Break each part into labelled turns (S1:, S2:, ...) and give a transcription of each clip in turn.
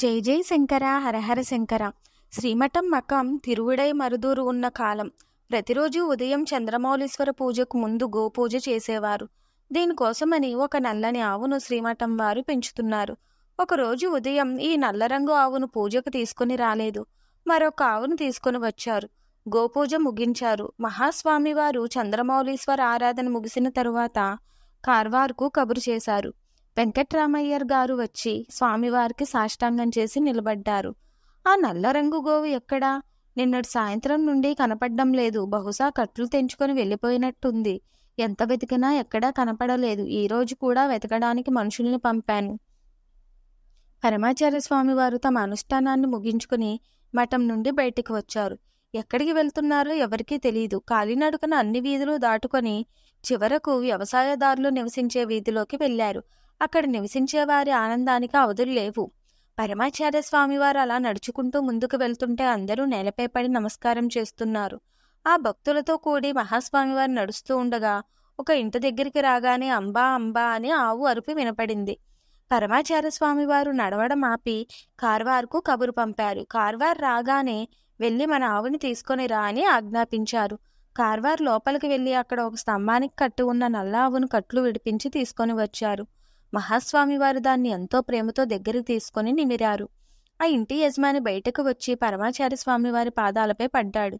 S1: జై జై శంకర హరహర శంకర శ్రీమఠం మకం తిరువుడై మరుదూరు ఉన్న కాలం ప్రతిరోజు ఉదయం చంద్రమౌళీశ్వర పూజకు ముందు గోపూజ చేసేవారు దీనికోసమని ఒక నల్లని ఆవును శ్రీమఠం వారు పెంచుతున్నారు ఒకరోజు ఉదయం ఈ నల్లరంగు ఆవును పూజకు తీసుకుని రాలేదు మరొక ఆవును తీసుకుని వచ్చారు గోపూజ ముగించారు మహాస్వామివారు చంద్రమౌళీశ్వర ఆరాధన ముగిసిన తరువాత కార్వార్కు కబురు చేశారు వెంకట్రామయ్యర్ గారు వచ్చి స్వామివారికి సాష్టాంగం చేసి నిలబడ్డారు ఆ నల్ల రంగు గోవు ఎక్కడా నిన్నటి సాయంత్రం నుండి కనపడడం లేదు బహుశా కట్లు తెంచుకొని వెళ్ళిపోయినట్టుంది ఎంత వెతికినా ఎక్కడా కనపడలేదు ఈరోజు కూడా వెతకడానికి మనుషుల్ని పంపాను పరమాచార్య స్వామి వారు తమ అనుష్ఠానాన్ని ముగించుకుని మఠం నుండి బయటికి వచ్చారు ఎక్కడికి వెళ్తున్నారో ఎవరికీ తెలియదు కాలినడుకన అన్ని వీధులు దాటుకొని చివరకు వ్యవసాయదారులు నివసించే వీధిలోకి వెళ్ళారు అక్కడ నివసించే వారి ఆనందానికి అవధులు లేవు పరమాచార్య స్వామివారు అలా నడుచుకుంటూ ముందుకు వెళ్తుంటే అందరూ నేలపై పడి నమస్కారం చేస్తున్నారు ఆ భక్తులతో కూడి మహాస్వామివారు నడుస్తూ ఉండగా ఒక ఇంటి దగ్గరికి రాగానే అంబా అంబా అని ఆవు అరుపు వినపడింది పరమాచార్య స్వామివారు నడవడం ఆపి కార్వార్కు కబురు పంపారు కార్వార్ రాగానే వెళ్ళి మన ఆవుని తీసుకొని రా అని ఆజ్ఞాపించారు కార్వార్ లోపలికి వెళ్ళి అక్కడ ఒక స్తంభానికి కట్టి ఉన్న నల్ల ఆవును కట్లు విడిపించి తీసుకొని వచ్చారు మహాస్వామివారు దాన్ని ఎంతో ప్రేమతో దగ్గరికి తీసుకొని నిమిరారు ఆ ఇంటి యజమాని బయటకు వచ్చి పరమాచార్య స్వామివారి పాదాలపై పడ్డాడు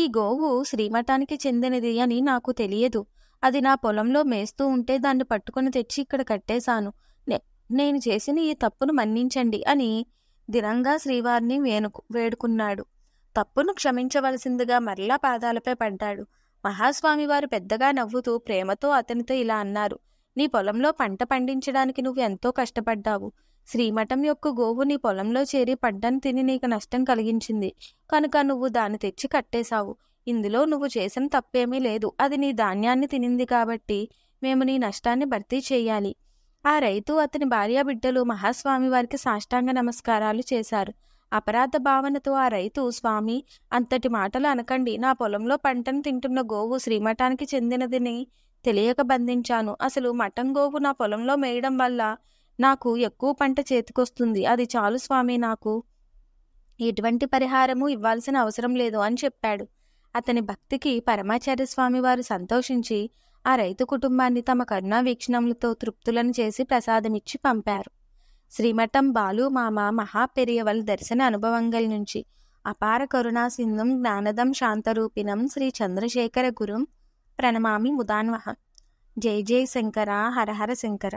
S1: ఈ గోవు శ్రీమఠానికి చెందినది అని నాకు తెలియదు అది నా పొలంలో మేస్తూ ఉంటే దాన్ని పట్టుకుని తెచ్చి ఇక్కడ కట్టేశాను నేను చేసిన ఈ తప్పును మన్నించండి అని దినంగా శ్రీవారిని వేణుకు వేడుకున్నాడు తప్పును క్షమించవలసిందిగా మరలా పాదాలపై పడ్డాడు మహాస్వామివారు పెద్దగా నవ్వుతూ ప్రేమతో అతనితో ఇలా అన్నారు నీ పొలంలో పంట పండించడానికి నువ్వు ఎంతో కష్టపడ్డావు శ్రీమఠం యొక్క గోవు నీ పొలంలో చేరి పడ్డాను తిని నీకు నష్టం కలిగించింది కనుక నువ్వు దాన్ని తెచ్చి కట్టేశావు ఇందులో నువ్వు చేసిన తప్పేమీ లేదు అది నీ ధాన్యాన్ని తినింది కాబట్టి మేము నీ నష్టాన్ని భర్తీ చేయాలి ఆ రైతు అతని భార్య బిడ్డలు మహాస్వామి వారికి సాష్టాంగ నమస్కారాలు చేశారు అపరాధ భావనతో ఆ రైతు స్వామి అంతటి మాటలు అనకండి నా పొలంలో పంటను తింటున్న గోవు శ్రీమఠానికి చెందినదిని తెలియక బంధించాను అసలు మటన్ గోవు నా పొలంలో మేయడం వల్ల నాకు ఎక్కువ పంట చేతికొస్తుంది అది చాలు స్వామి నాకు ఎటువంటి పరిహారము ఇవ్వాల్సిన అవసరం లేదు అని చెప్పాడు అతని భక్తికి పరమాచార్య స్వామి వారు సంతోషించి ఆ రైతు కుటుంబాన్ని తమ కరుణా వీక్షణములతో తృప్తులను చేసి ప్రసాదమిచ్చి పంపారు శ్రీమఠం బాలు మామ మహాపెరియవల్ దర్శన అనుభవంగల్ నుంచి అపార కరుణా సింధుం జ్ఞానదం శాంతరూపిణం శ్రీ చంద్రశేఖర గురుం ప్రణమామి ముదాన్వహ జై జై శంకర హరహర శంకర